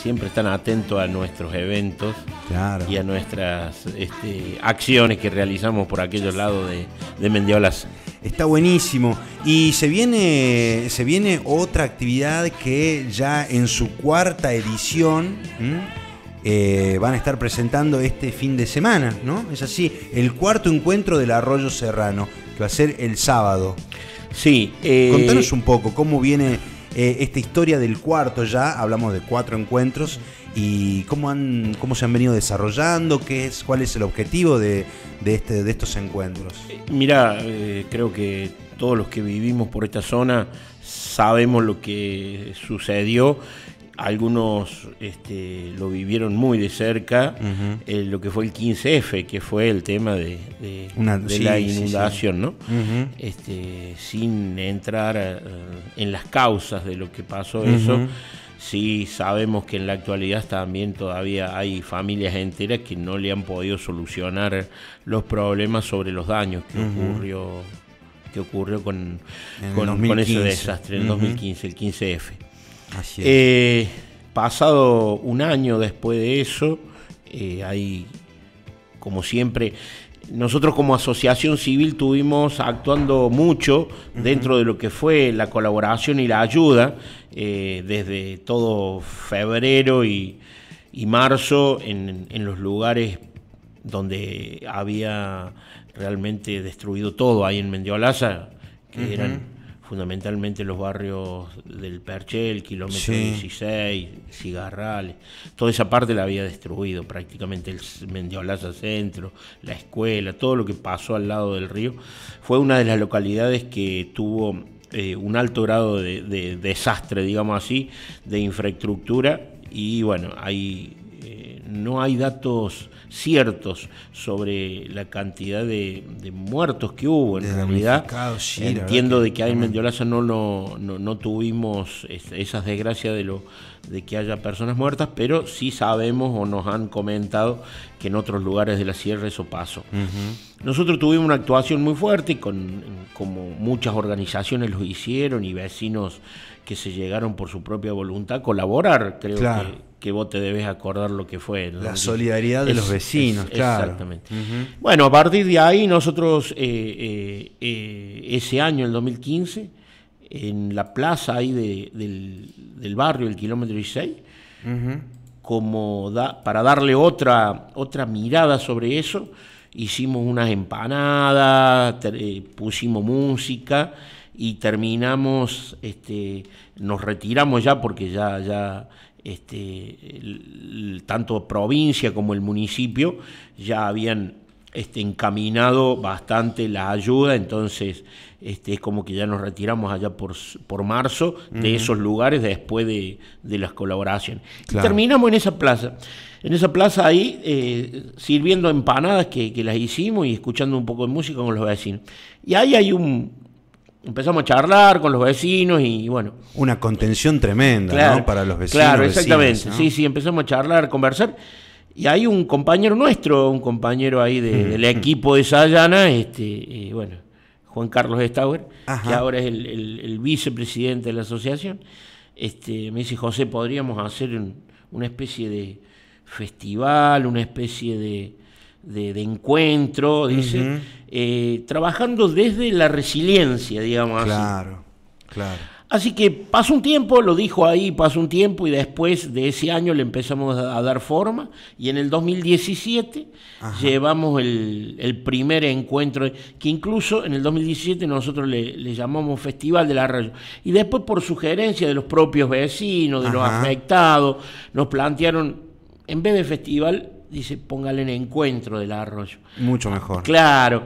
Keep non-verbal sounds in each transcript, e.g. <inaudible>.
Siempre están atentos a nuestros eventos y a nuestras este, acciones que realizamos por aquellos lados de, Mendiolas. Está buenísimo. Y se viene, se viene otra actividad que ya en su cuarta edición eh, van a estar presentando este fin de semana, ¿no? Es así, el cuarto encuentro del Arroyo Serrano, que va a ser el sábado. Sí. Eh, Contanos un poco cómo viene eh, esta historia del cuarto ya, hablamos de cuatro encuentros, y cómo, han, cómo se han venido desarrollando, qué es, cuál es el objetivo de, este, de estos encuentros. Eh, Mira, eh, creo que todos los que vivimos por esta zona sabemos lo que sucedió algunos este, lo vivieron muy de cerca, eh, lo que fue el 15F, que fue el tema de, la inundación, ¿no? este, sin entrar eh, en las causas de lo que pasó eso, sí sabemos que en la actualidad también todavía hay familias enteras que no le han podido solucionar los problemas sobre los daños que ocurrió que ocurrió con, con, con ese desastre en 2015, el 15F. Así eh, pasado un año después de eso, eh, hay, como siempre, nosotros como asociación civil tuvimos actuando mucho dentro de lo que fue la colaboración y la ayuda eh, desde todo febrero y, marzo en, los lugares donde había realmente destruido todo ahí en Mendiolaza, que eran fundamentalmente los barrios del Perchel, kilómetro 16, Cigarrales, toda esa parte la había destruido prácticamente el Mendiolaza Centro, la escuela, todo lo que pasó al lado del río, fue una de las localidades que tuvo eh, un alto grado de, de desastre, digamos así, de infraestructura y bueno, hay no hay datos ciertos sobre la cantidad de, muertos que hubo. En realidad, entiendo de que ahí en Mendiolaza no, no, no, no tuvimos este, esas desgracias de lo de que haya personas muertas, pero sí sabemos o nos han comentado que en otros lugares de la sierra eso pasó. Nosotros tuvimos una actuación muy fuerte, con, como muchas organizaciones lo hicieron y vecinos que se llegaron por su propia voluntad a colaborar, creo que, vos te debes acordar lo que fue. La solidaridad de los vecinos, claro. Exactamente. Bueno, a partir de ahí nosotros eh, eh, eh, ese año, el 2015, en la plaza ahí del, del, barrio, el kilómetro 16, como para darle otra, otra mirada sobre eso, hicimos unas empanadas, eh, pusimos música y terminamos, este, nos retiramos ya porque ya, ya este, tanto provincia como el municipio ya habían este, encaminado bastante la ayuda, entonces este, es como que ya nos retiramos allá por, marzo de esos lugares después de, las colaboraciones. Y terminamos en esa plaza. En esa plaza ahí, eh, sirviendo empanadas que, que, las hicimos y escuchando un poco de música con los vecinos. Y ahí hay un... Empezamos a charlar con los vecinos y, bueno. Una contención tremenda, ¿no? Para los vecinos. Claro, exactamente. Sí, sí, empezamos a charlar, conversar. Y hay un compañero nuestro, un compañero ahí del equipo de Sayana, este, eh, bueno, Juan Carlos Stauer, que ahora es el, vicepresidente de la asociación, este, me dice, José, podríamos hacer una especie de festival, una especie de, encuentro, dice, eh, trabajando desde la resiliencia, digamos así. Claro, claro. Así que pasó un tiempo, lo dijo ahí, pasó un tiempo y después de ese año le empezamos a dar forma y en el 2017 llevamos el, primer encuentro, que incluso en el 2017 nosotros le, llamamos Festival del Arroyo. Y después por sugerencia de los propios vecinos, de los afectados, nos plantearon, en vez de festival, dice, póngale en encuentro del arroyo. Mucho mejor. Claro,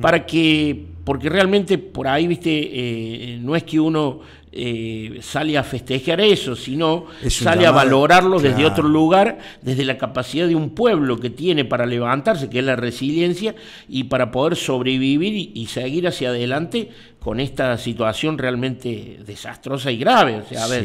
para que, porque realmente por ahí, viste, eh, no es que uno eh, sale a festejar eso, sino sale a valorarlo desde otro lugar, desde la capacidad de un pueblo que tiene para levantarse, que es la resiliencia, y para poder sobrevivir y, seguir hacia adelante con esta situación realmente desastrosa y grave. O sea, a ver,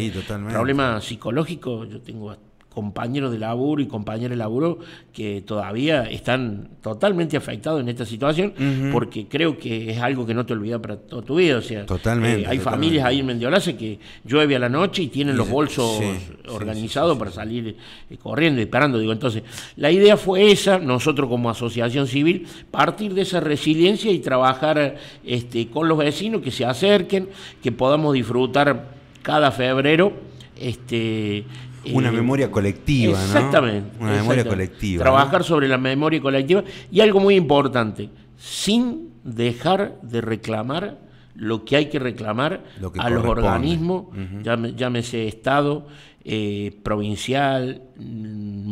problema psicológico, yo tengo hasta compañeros de laburo y compañeras de laburo que todavía están totalmente afectados en esta situación, porque creo que es algo que no te olvidas para toda tu vida. O sea, totalmente, eh, hay familias ahí en Mendiolace que llueve a la noche y tienen los bolsos organizados para salir eh, corriendo y esperando, Digo, entonces, la idea fue esa, nosotros como asociación civil, partir de esa resiliencia y trabajar este, con los vecinos que se acerquen, que podamos disfrutar cada febrero este, una memoria colectiva, exactamente, Una memoria colectiva. Trabajar sobre la memoria colectiva y algo muy importante, sin dejar de reclamar lo que hay que reclamar a los organismos, llámese Estado, eh, provincial, mm,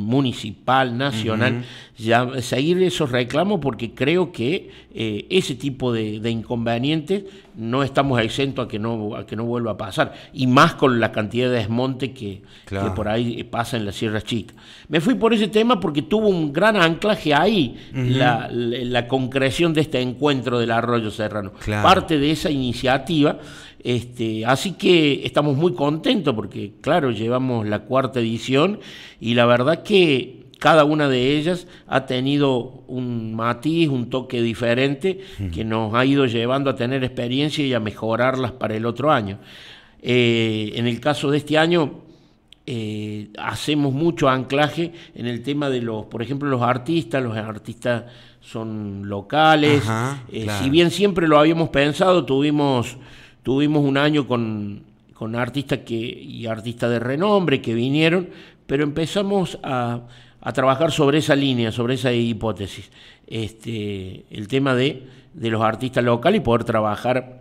municipal, nacional, ya, seguir esos reclamos porque creo que eh, ese tipo de, inconvenientes no estamos exentos a que no, que no vuelva a pasar, y más con la cantidad de desmonte que, por ahí eh, pasa en la Sierra Chica Me fui por ese tema porque tuvo un gran anclaje ahí la, concreción de este encuentro del Arroyo Serrano, parte de esa iniciativa este, así que estamos muy contentos porque, claro, llevamos la cuarta edición y la verdad que cada una de ellas ha tenido un matiz, un toque diferente que nos ha ido llevando a tener experiencia y a mejorarlas para el otro año. Eh, en el caso de este año, eh, hacemos mucho anclaje en el tema de los, por ejemplo, los artistas, los artistas son locales, eh, si bien siempre lo habíamos pensado, tuvimos Tuvimos un año con, con artistas que, y artistas de renombre que vinieron, pero empezamos a, trabajar sobre esa línea, sobre esa hipótesis. Este, el tema de, los artistas locales y poder trabajar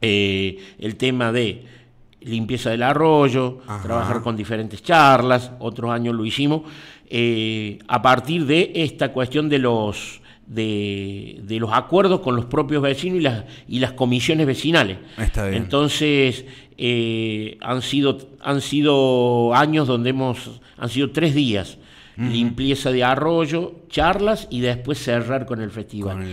eh, el tema de limpieza del arroyo, trabajar con diferentes charlas, otros años lo hicimos, eh, a partir de esta cuestión de los de, de, los acuerdos con los propios vecinos y las, y las comisiones vecinales. Está bien. Entonces, eh, han, sido, han sido años donde hemos, han sido tres días. Limpieza de arroyo, charlas y después cerrar con el festival.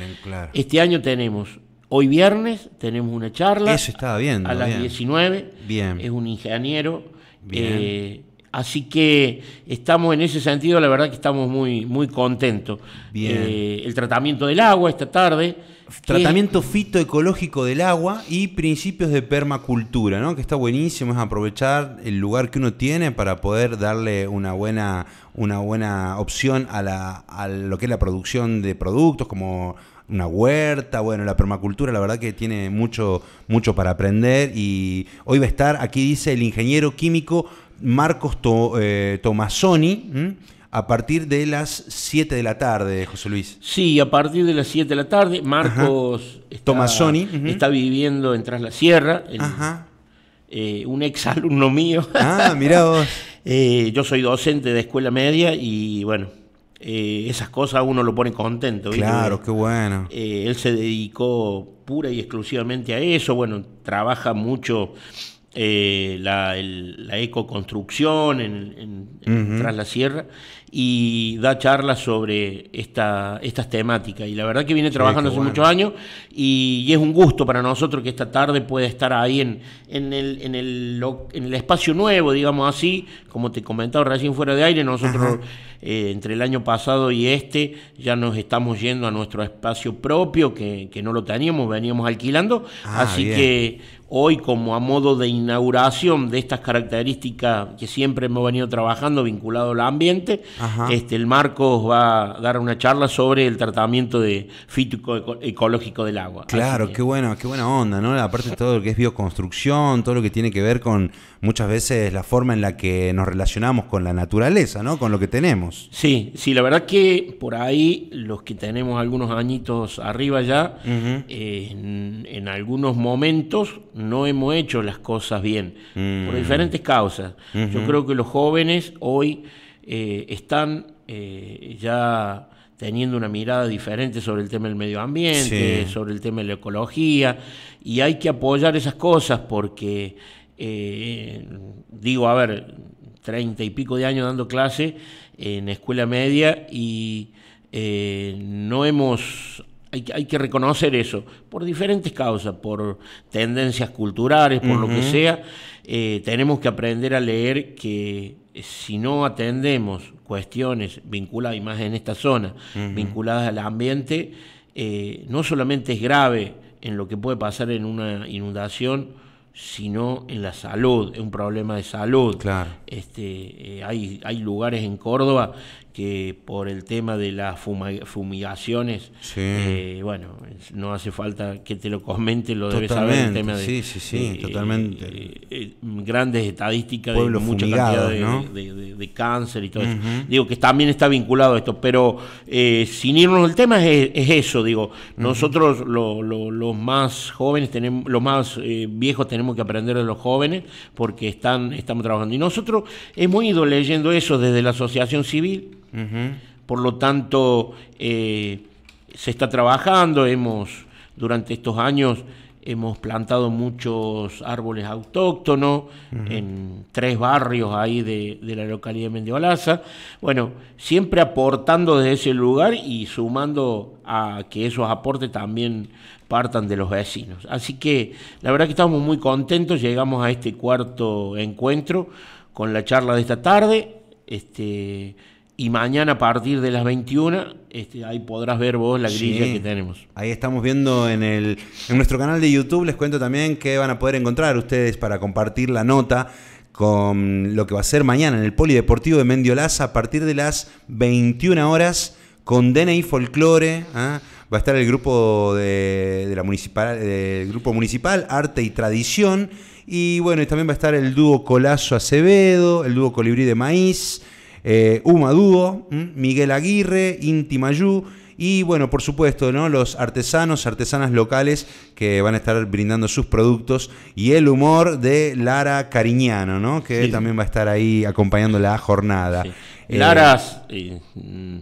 Este año tenemos, hoy viernes, tenemos una charla. Eso estaba bien. A las 19. Bien. Es un ingeniero. Bien. Eh, Así que estamos en ese sentido, la verdad que estamos muy, muy contentos. Eh, el tratamiento del agua esta tarde. Tratamiento fitoecológico del agua y principios de permacultura, ¿no? Que está buenísimo, es aprovechar el lugar que uno tiene para poder darle una buena, una buena opción a, lo que es la producción de productos como una huerta, bueno, la permacultura, la verdad que tiene mucho, mucho para aprender y hoy va a estar, aquí dice el ingeniero químico Marcos eh, Tomassoni, a partir de las 7 de la tarde, José Luis. Sí, a partir de las 7 de la tarde, Marcos Tomassoni Tomasoni está viviendo en Tras la Sierra, eh, un ex alumno mío. Ah, mirá <laughs> eh, yo soy docente de escuela media y bueno, esas cosas uno lo pone contento. Claro, qué bueno. él se dedicó pura y exclusivamente a eso, bueno, trabaja mucho eh, la, ecoconstrucción en, tras la sierra y da charlas sobre estas temáticas. Y la verdad que viene trabajando hace muchos años y, es un gusto para nosotros que esta tarde pueda estar ahí en, el, en, en el espacio nuevo, digamos así, como te comentaba recién fuera de aire, nosotros eh, entre el año pasado y este ya nos estamos yendo a nuestro espacio propio que, no lo teníamos, veníamos alquilando, ah, así que hoy como a modo de inauguración de estas características que siempre hemos venido trabajando vinculado al ambiente, este, el Marcos va a dar una charla sobre el tratamiento de fitoecológico ecológico del agua. Claro, qué bueno, qué buena onda, ¿no? Aparte de todo lo que es bioconstrucción, todo lo que tiene que ver con muchas veces la forma en la que nos relacionamos con la naturaleza, ¿no? Con lo que tenemos. Sí, sí, la verdad que por ahí los que tenemos algunos añitos arriba ya, en, algunos momentos no hemos hecho las cosas bien, por mm. diferentes causas. Yo creo que los jóvenes hoy eh, están eh, ya teniendo una mirada diferente sobre el tema del medio ambiente, sobre el tema de la ecología, y hay que apoyar esas cosas porque eh, digo, a ver, treinta y pico de años dando clase en escuela media y eh, no hemos hay, que reconocer eso, por diferentes causas, por tendencias culturales, por lo que sea, eh, tenemos que aprender a leer que si no atendemos cuestiones vinculadas, y más en esta zona, vinculadas al ambiente, no solamente es grave en lo que puede pasar en una inundación, sino en la salud, es un problema de salud. Claro. Este, eh, hay, hay lugares en Córdoba que por el tema de las fumigaciones, eh, bueno, no hace falta que te lo comente, lo debes saber. El tema de, sí, sí, sí, eh, totalmente. Eh, grandes estadísticas de mucha cantidad de, cáncer y todo eso. Digo que también está vinculado a esto, pero sin irnos del tema es, eso, digo, nosotros los más jóvenes, tenemos, los más viejos tenemos que aprender de los jóvenes porque están, estamos trabajando. Y nosotros hemos ido leyendo eso desde la asociación civil, por lo tanto, eh, se está trabajando, hemos, durante estos años, hemos plantado muchos árboles autóctonos en tres barrios ahí de, la localidad de Mendiolaza. Bueno, siempre aportando desde ese lugar y sumando a que esos aportes también partan de los vecinos. Así que la verdad que estamos muy contentos, llegamos a este cuarto encuentro con la charla de esta tarde. Este, y mañana a partir de las 21, este, ahí podrás ver vos la grilla que tenemos. Ahí estamos viendo en, el, nuestro canal de YouTube, les cuento también que van a poder encontrar ustedes para compartir la nota con lo que va a ser mañana en el Polideportivo de Mendiolaza a partir de las 21 horas con DNI Folklore. ¿ah? Va a estar el grupo de, la municipal, grupo municipal Arte y Tradición. Y bueno, y también va a estar el dúo Colazo Acevedo, el dúo Colibrí de Maíz. Eh, Uma Dúo, Miguel Aguirre, Inti y bueno, por supuesto, ¿no? los artesanos, artesanas locales que van a estar brindando sus productos y el humor de Lara Cariñano, que también va a estar ahí acompañando la jornada. Lara eh, mm,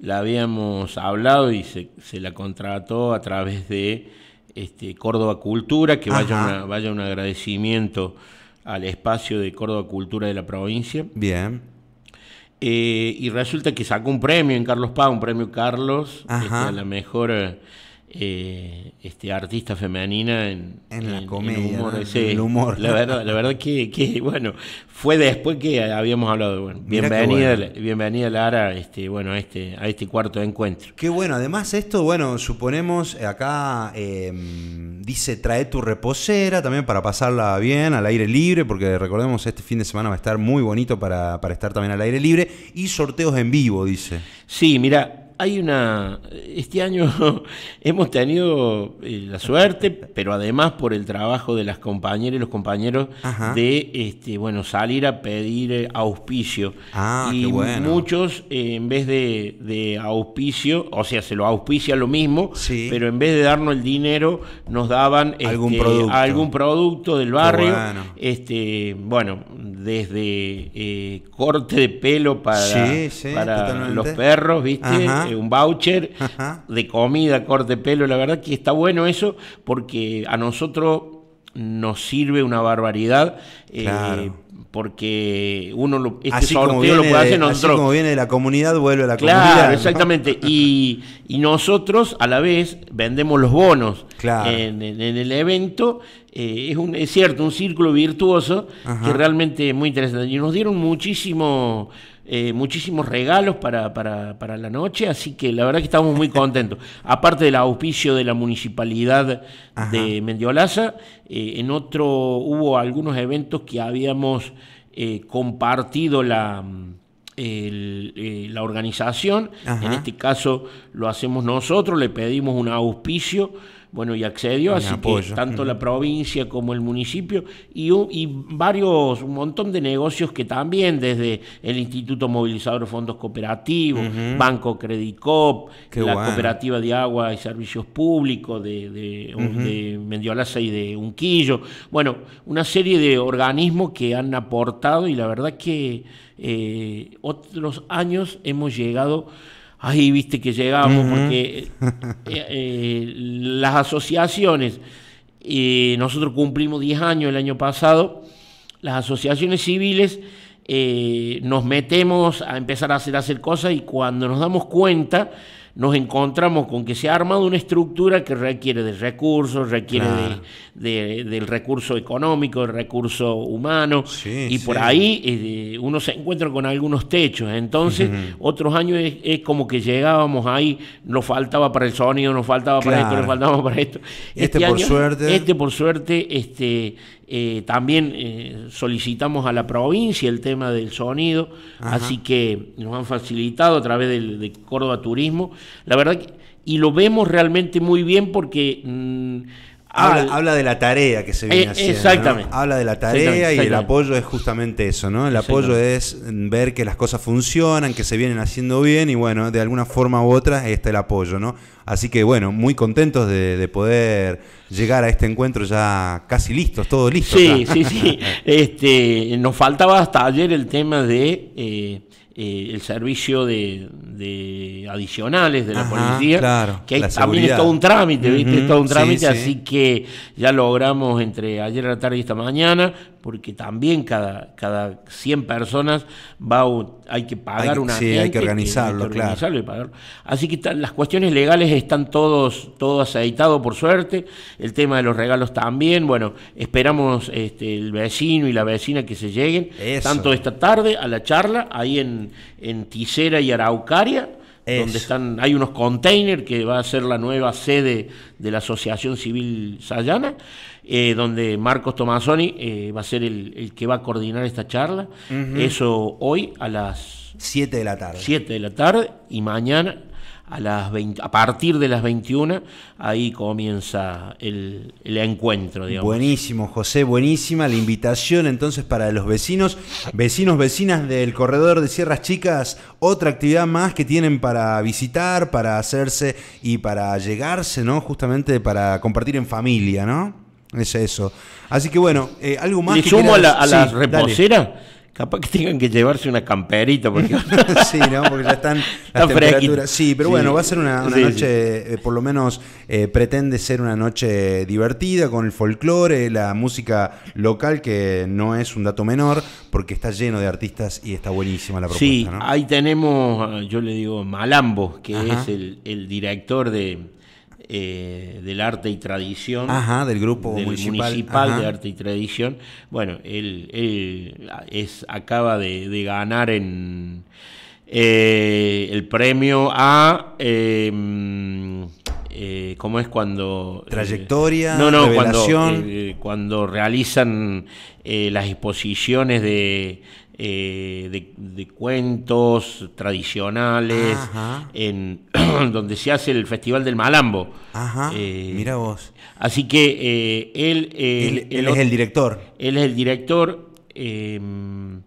la habíamos hablado y se, la contrató a través de este, Córdoba Cultura, que vaya, vaya un agradecimiento al espacio de Córdoba Cultura de la provincia. Bien eh, y resulta que sacó un premio en Carlos Paz, un premio Carlos, este, a la mejor eh, eh, este, artista femenina en, la comedia, en el humor. La verdad, la verdad que, bueno, fue después que habíamos hablado. bienvenida, Lara, este, bueno, a este, a este cuarto encuentro. Qué bueno, además esto, bueno, suponemos eh, acá eh, dice trae tu reposera también para pasarla bien al aire libre, porque recordemos este fin de semana va a estar muy bonito para, para estar también al aire libre y sorteos en vivo, dice. Sí, mira, hay una. Este año <laughs> hemos tenido eh, la suerte, pero además por el trabajo de las compañeras y los compañeros de este, bueno, salir a pedir eh, auspicio. Ah, y muchos, eh, en vez de, auspicio, o sea, se lo auspicia lo mismo, pero en vez de darnos el dinero, nos daban este, algún, producto. algún producto del barrio. Bueno. Este, bueno, desde corte de pelo para, para los perros, ¿viste? un voucher de comida, corte pelo. La verdad que está bueno eso porque a nosotros nos sirve una barbaridad. Eh, porque uno este sorteo lo puede hacer nosotros. como viene de la comunidad, vuelve a la comunidad. exactamente. <laughs> Y, y, nosotros a la vez vendemos los bonos en, el evento. Eh, es, un, es cierto, un círculo virtuoso que realmente es muy interesante. Y nos dieron muchísimo eh, muchísimos regalos para, la noche, así que la verdad que estamos muy contentos. <laughs> Aparte del auspicio de la municipalidad de Mendiolaza, eh, en otro hubo algunos eventos que habíamos eh, compartido la... Mm, la organización, en este caso lo hacemos nosotros, le pedimos un auspicio bueno, y accedió, así que tanto la provincia como el municipio y, varios, un montón de negocios que también, desde el Instituto Movilizador de Fondos Cooperativos, Banco Credicop, la Cooperativa de Agua y Servicios Públicos de, de, Mendiolaza y de Unquillo. Bueno, una serie de organismos que han aportado y la verdad que eh, otros años hemos llegado ahí viste que llegamos, porque eh, <laughs> eh, las asociaciones, eh, nosotros cumplimos 10 años el año pasado, las asociaciones civiles nos metemos a empezar a hacer cosas y cuando nos damos cuenta, nos encontramos con que se ha armado una estructura que requiere de recursos, requiere de, del recurso económico, del recurso humano, y por ahí eh, uno se encuentra con algunos techos. Entonces, otros años es, como que llegábamos ahí, nos faltaba para el sonido, nos faltaba para esto, nos faltaba para esto. Este, este por suerte. Este por suerte, este eh, también eh, solicitamos a la provincia el tema del sonido, así que nos han facilitado a través de Córdoba Turismo. La verdad, y lo vemos realmente muy bien porque... Mm, Habla, de la tarea que se viene eh, haciendo. Exactamente. Habla de la tarea y el apoyo es justamente eso, ¿no? El apoyo es ver que las cosas funcionan, que se vienen haciendo bien y bueno, de alguna forma u otra está el apoyo, ¿no? Así que bueno, muy contentos de, poder llegar a este encuentro ya casi listos, todo listo. Sí, sí, sí. <laughs> este, nos faltaba hasta ayer el tema de eh, eh, el servicio de, adicionales de la policía, que también es todo un trámite, ¿viste? un trámite, así que ya logramos entre ayer a la tarde y esta mañana, porque también cada, cada 100 personas va hay que pagar una... Sí, hay que organizarlo, claro. así que las cuestiones legales están todos, todos por suerte, el tema de los regalos también, bueno, esperamos este, el vecino y la vecina que se lleguen, tanto esta tarde a la charla, ahí en en, Tisera y Araucaria, donde están, hay unos containers que va a ser la nueva sede de la Asociación Civil Sayana, eh, donde Marcos Tomasoni eh, va a ser el, que va a coordinar esta charla. Eso hoy a las 7 de la tarde. 7 de la tarde y mañana a, las a partir de las 21, ahí comienza el, encuentro. Buenísimo, José, buenísima la invitación entonces para los vecinos, vecinos, vecinas del corredor de Sierras Chicas, otra actividad más que tienen para visitar, para hacerse y para llegarse, ¿no? Justamente para compartir en familia, ¿no? Es eso. Así que bueno, eh, algo más. sumo a, la, a Capaz que tengan que llevarse una camperita porque <laughs> sí, ¿no? Porque ya están las temperaturas. Sí, pero bueno, va a ser una, noche, eh, por lo menos eh, pretende ser una noche divertida con el folclore, la música local, que no es un dato menor, porque está lleno de artistas y está buenísima la propuesta. Sí, ahí tenemos, yo le digo, Malambo, que es el director de eh, del Arte y Tradición. del grupo municipal. de Arte y Tradición. Bueno, él, es, acaba de, ganar en eh, el premio a... Em, eh, ¿cómo es cuando... Eh, Trayectoria, cuando realizan las exposiciones de eh, de, cuentos tradicionales, en, <clears throat> donde se hace el Festival del Malambo. Eh, mira vos. Así que eh, él... él, es el director. Él es el director. Em,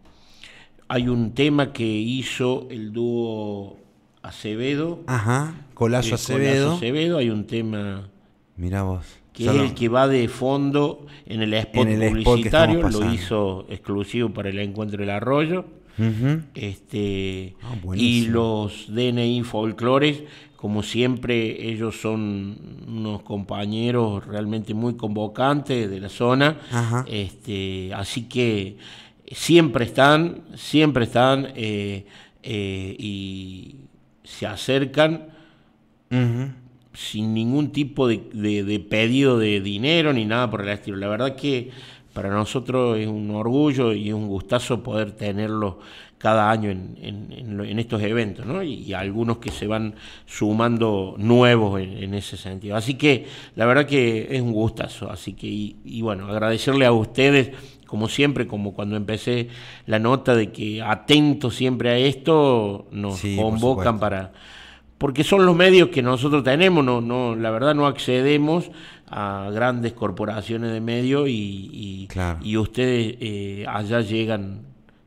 hay un tema que hizo el dúo Acevedo. Ajá, Colazo Acevedo. Colazo Acevedo, hay un tema... Mira vos que es el que va de fondo en el spot publicitario, lo hizo exclusivo para el encuentro del arroyo. este, ah, y los DNI folclores, como siempre, ellos son unos compañeros realmente muy convocantes de la zona. Este, así que siempre están, siempre están eh, eh, y se acercan sin ningún tipo de, pedido de dinero ni nada por el estilo. La verdad que para nosotros es un orgullo y un gustazo poder tenerlos cada año en, estos eventos, ¿no? Y, algunos que se van sumando nuevos en, ese sentido. Así que la verdad que es un gustazo. Así que, y, bueno, agradecerle a ustedes como siempre, como cuando empecé la nota de que atento siempre a esto, nos convocan para, porque son los medios que nosotros tenemos, no, no, la verdad no accedemos a grandes corporaciones de medios y, ustedes eh, allá llegan,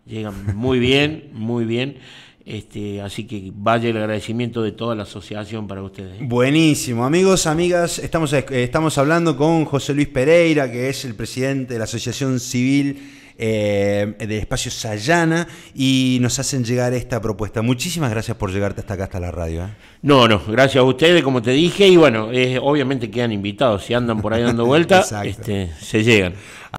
llegan muy bien, <laughs> muy bien. Este, así que vaya el agradecimiento de toda la asociación para ustedes. Buenísimo, amigos, amigas, estamos, eh, estamos hablando con José Luis Pereira, que es el presidente de la Asociación Civil eh, del espacio Sayana y nos hacen llegar esta propuesta. Muchísimas gracias por llegarte hasta acá, hasta la radio. ¿eh? No, no, gracias a ustedes, como te dije, y bueno, obviamente quedan invitados, si andan por ahí dando vueltas, <laughs> este, se llegan.